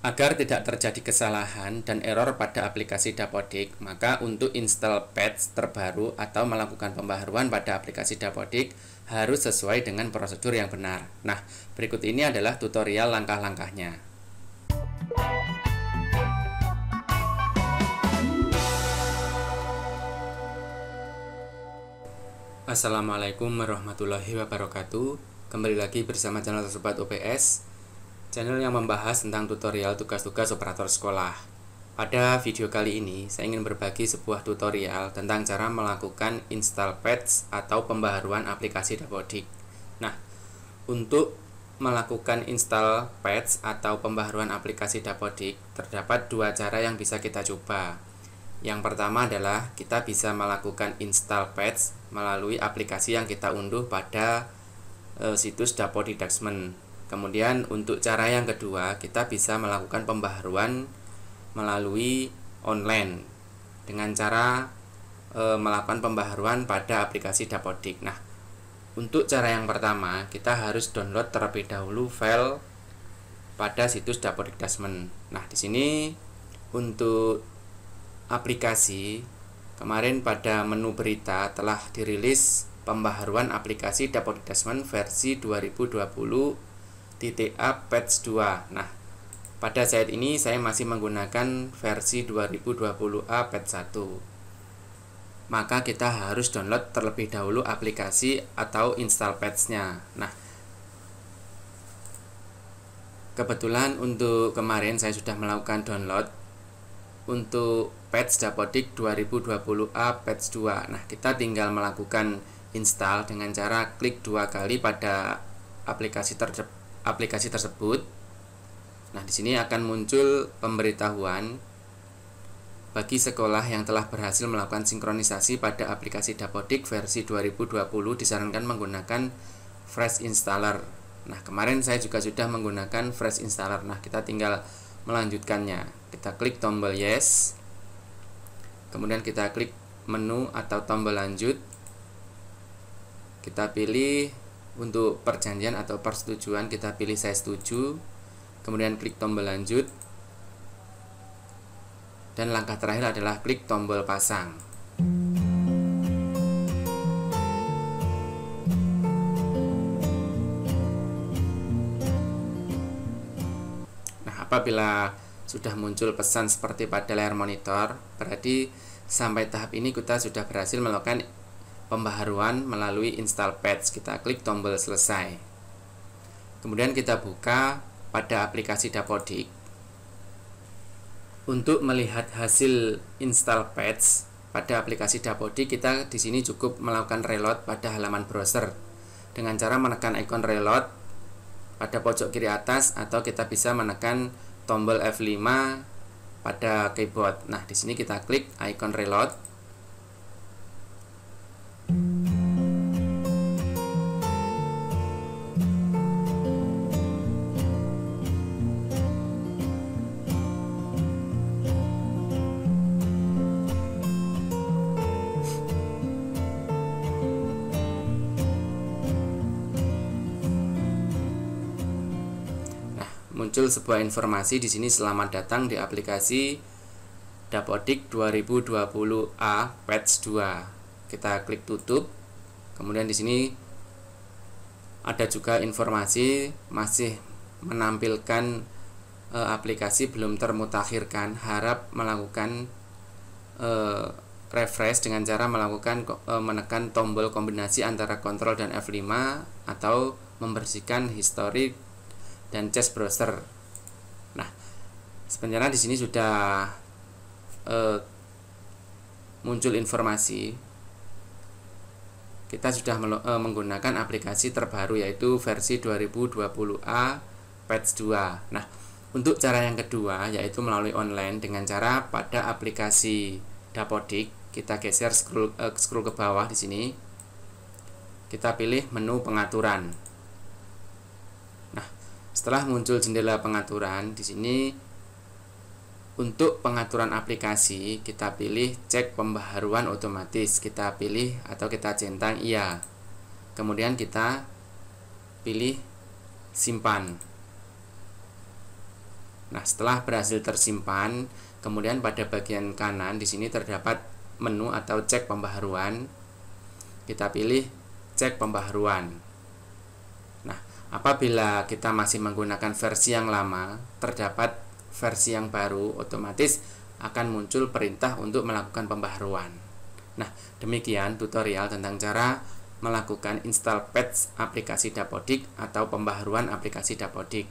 Agar tidak terjadi kesalahan dan error pada aplikasi Dapodik, maka untuk install patch terbaru atau melakukan pembaharuan pada aplikasi Dapodik harus sesuai dengan prosedur yang benar. Nah, berikut ini adalah tutorial langkah-langkahnya. Assalamualaikum warahmatullahi wabarakatuh Kembali lagi bersama channel Sobat OPS channel yang membahas tentang tutorial tugas-tugas operator sekolah. Pada video kali ini, saya ingin berbagi sebuah tutorial tentang cara melakukan install patch atau pembaharuan aplikasi Dapodik. Nah, untuk melakukan install patch atau pembaharuan aplikasi Dapodik, terdapat dua cara yang bisa kita coba. Yang pertama adalah kita bisa melakukan install patch melalui aplikasi yang kita unduh pada eh, situs Dapodik Daxman Kemudian untuk cara yang kedua, kita bisa melakukan pembaharuan melalui online dengan cara e, melakukan pembaharuan pada aplikasi Dapodik. Nah, untuk cara yang pertama, kita harus download terlebih dahulu file pada situs Dapodik Dasmen. Nah, di sini untuk aplikasi kemarin pada menu berita telah dirilis pembaharuan aplikasi Dapodik Dasmen versi 2020 titik patch 2 nah pada saat ini saya masih menggunakan versi 2020A patch 1 maka kita harus download terlebih dahulu aplikasi atau install patchnya nah kebetulan untuk kemarin saya sudah melakukan download untuk patch Dapodik 2020A patch 2 nah kita tinggal melakukan install dengan cara klik dua kali pada aplikasi tercepat aplikasi tersebut. Nah, di sini akan muncul pemberitahuan bagi sekolah yang telah berhasil melakukan sinkronisasi pada aplikasi Dapodik versi 2020 disarankan menggunakan Fresh Installer. Nah, kemarin saya juga sudah menggunakan Fresh Installer. Nah, kita tinggal melanjutkannya. Kita klik tombol yes. Kemudian kita klik menu atau tombol lanjut. Kita pilih untuk perjanjian atau persetujuan kita pilih saya setuju kemudian klik tombol lanjut dan langkah terakhir adalah klik tombol pasang nah apabila sudah muncul pesan seperti pada layar monitor berarti sampai tahap ini kita sudah berhasil melakukan pembaharuan melalui install patch. Kita klik tombol selesai. Kemudian kita buka pada aplikasi Dapodik. Untuk melihat hasil install patch pada aplikasi Dapodik, kita di sini cukup melakukan reload pada halaman browser dengan cara menekan ikon reload pada pojok kiri atas atau kita bisa menekan tombol F5 pada keyboard. Nah, di sini kita klik icon reload muncul sebuah informasi di sini selamat datang di aplikasi Dapodik 2020A Patch 2. Kita klik tutup. Kemudian di sini ada juga informasi masih menampilkan e, aplikasi belum termutakhirkan. Harap melakukan e, refresh dengan cara melakukan e, menekan tombol kombinasi antara kontrol dan F5 atau membersihkan histori dan Chess browser. Nah, sebenarnya di sini sudah eh, muncul informasi kita sudah eh, menggunakan aplikasi terbaru yaitu versi 2020A patch 2. Nah, untuk cara yang kedua yaitu melalui online dengan cara pada aplikasi Dapodik kita geser scroll eh, scroll ke bawah di sini. Kita pilih menu pengaturan. Setelah muncul jendela pengaturan, di sini untuk pengaturan aplikasi kita pilih cek pembaharuan otomatis. Kita pilih atau kita centang iya. Kemudian kita pilih simpan. Nah, setelah berhasil tersimpan, kemudian pada bagian kanan di sini terdapat menu atau cek pembaharuan. Kita pilih cek pembaharuan. Apabila kita masih menggunakan versi yang lama, terdapat versi yang baru, otomatis akan muncul perintah untuk melakukan pembaharuan. Nah, demikian tutorial tentang cara melakukan install patch aplikasi Dapodik atau pembaharuan aplikasi Dapodik.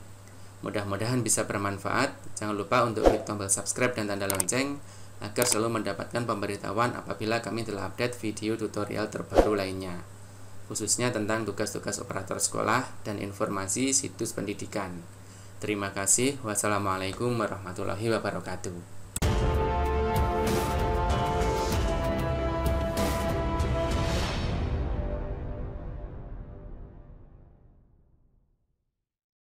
Mudah-mudahan bisa bermanfaat. Jangan lupa untuk klik tombol subscribe dan tanda lonceng agar selalu mendapatkan pemberitahuan apabila kami telah update video tutorial terbaru lainnya khususnya tentang tugas-tugas operator sekolah dan informasi situs pendidikan. Terima kasih. Wassalamualaikum warahmatullahi wabarakatuh.